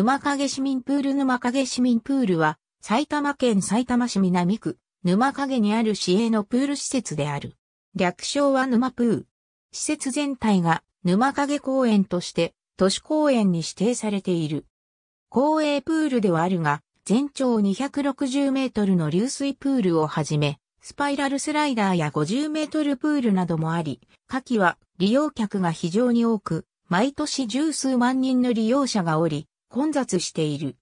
沼影市民プール沼影市民プールは、埼玉県埼玉市南区、沼影にある市営のプール施設である。略称は沼プー。施設全体が沼影公園として都市公園に指定されている。公営プールではあるが、全長260メートルの流水プールをはじめ、スパイラルスライダーや50メートルプールなどもあり、夏季は利用客が非常に多く、毎年十数万人の利用者がおり、混雑している。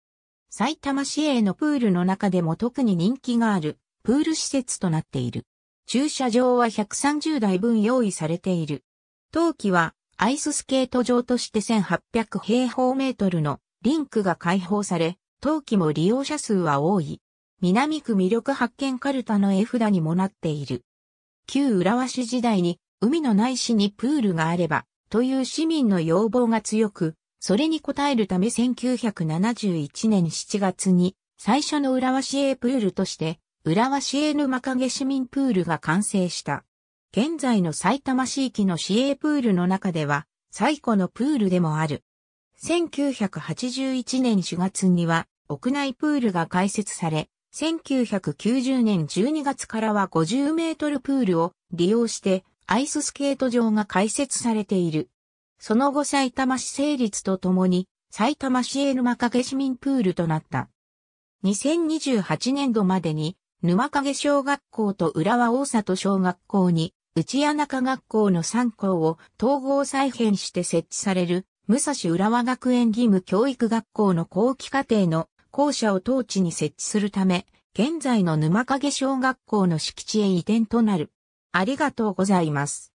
埼玉市営のプールの中でも特に人気があるプール施設となっている。駐車場は130台分用意されている。冬季はアイススケート場として1800平方メートルのリンクが開放され、冬季も利用者数は多い。南区魅力発見カルタの絵札にもなっている。旧浦和市時代に海のない市にプールがあればという市民の要望が強く、それに応えるため1971年7月に最初の浦和市営プールとして浦和市営沼影市民プールが完成した。現在の埼玉市域の市営プールの中では最古のプールでもある。1981年4月には屋内プールが開設され、1990年12月からは50メートルプールを利用してアイススケート場が開設されている。その後埼玉市成立とともに、埼玉市営沼影市民プールとなった。2028年度までに、沼影小学校と浦和大里小学校に、内谷中学校の3校を統合再編して設置される、武蔵浦和学園義務教育学校の後期課程の校舎を当地に設置するため、現在の沼影小学校の敷地へ移転となる。ありがとうございます。